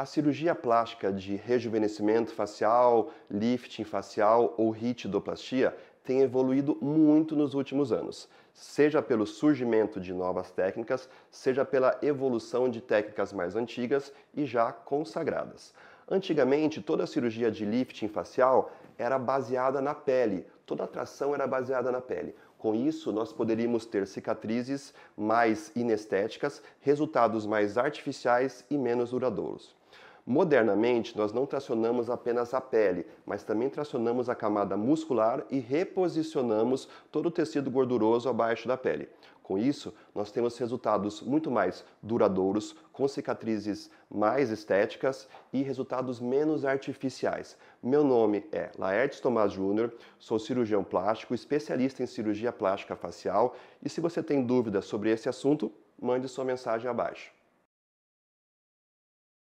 A cirurgia plástica de rejuvenescimento facial, lifting facial ou ritidoplastia tem evoluído muito nos últimos anos, seja pelo surgimento de novas técnicas, seja pela evolução de técnicas mais antigas e já consagradas. Antigamente, toda cirurgia de lifting facial era baseada na pele, toda a tração era baseada na pele. Com isso, nós poderíamos ter cicatrizes mais inestéticas, resultados mais artificiais e menos duradouros. Modernamente, nós não tracionamos apenas a pele, mas também tracionamos a camada muscular e reposicionamos todo o tecido gorduroso abaixo da pele. Com isso, nós temos resultados muito mais duradouros, com cicatrizes mais estéticas e resultados menos artificiais. Meu nome é Laertes Tomás Júnior, sou cirurgião plástico, especialista em cirurgia plástica facial e se você tem dúvidas sobre esse assunto, mande sua mensagem abaixo.